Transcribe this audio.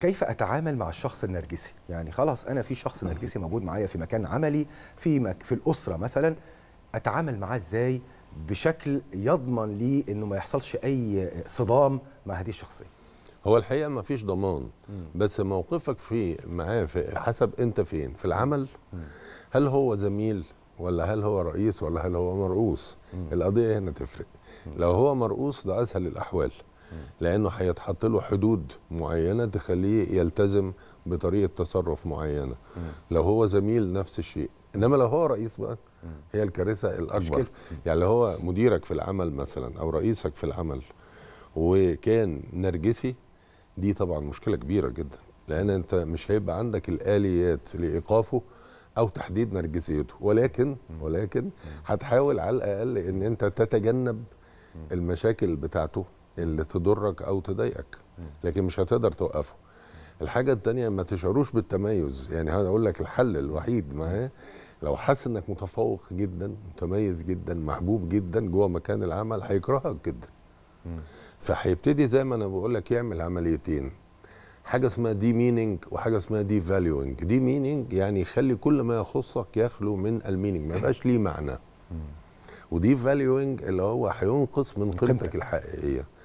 كيف اتعامل مع الشخص النرجسي يعني خلاص انا في شخص نرجسي موجود معايا في مكان عملي في مك في الاسره مثلا اتعامل معاه ازاي بشكل يضمن لي انه ما يحصلش اي صدام مع هذه الشخصيه هو الحقيقه ما فيش ضمان بس موقفك في معاه في حسب انت فين في العمل هل هو زميل ولا هل هو رئيس ولا هل هو مرؤوس القضيه هنا تفرق لو هو مرؤوس ده اسهل الاحوال لانه هيتحط له حدود معينه تخليه يلتزم بطريقه تصرف معينه لو هو زميل نفس الشيء انما لو هو رئيس بقى هي الكارثه الاكبر يعني لو هو مديرك في العمل مثلا او رئيسك في العمل وكان نرجسي دي طبعا مشكله كبيره جدا لان انت مش هيبقى عندك الاليات لايقافه او تحديد نرجسيته ولكن ولكن هتحاول على الاقل ان انت تتجنب المشاكل بتاعته اللي تضرك او تضايقك لكن مش هتقدر توقفه الحاجه الثانيه ما تشعروش بالتميز يعني هقول لك الحل الوحيد معاه لو حاسس انك متفوق جدا متميز جدا محبوب جدا جوه مكان العمل هيكرهك جدا فهيبتدي زي ما انا بقول لك يعمل عمليتين حاجه اسمها دي مينينج وحاجه اسمها دي فاليوينج دي مينينج يعني يخلي كل ما يخصك يخلو من المينينج ما يبقاش ليه معنى ودي فاليوينج اللي هو هينقص من قيمتك الحقيقيه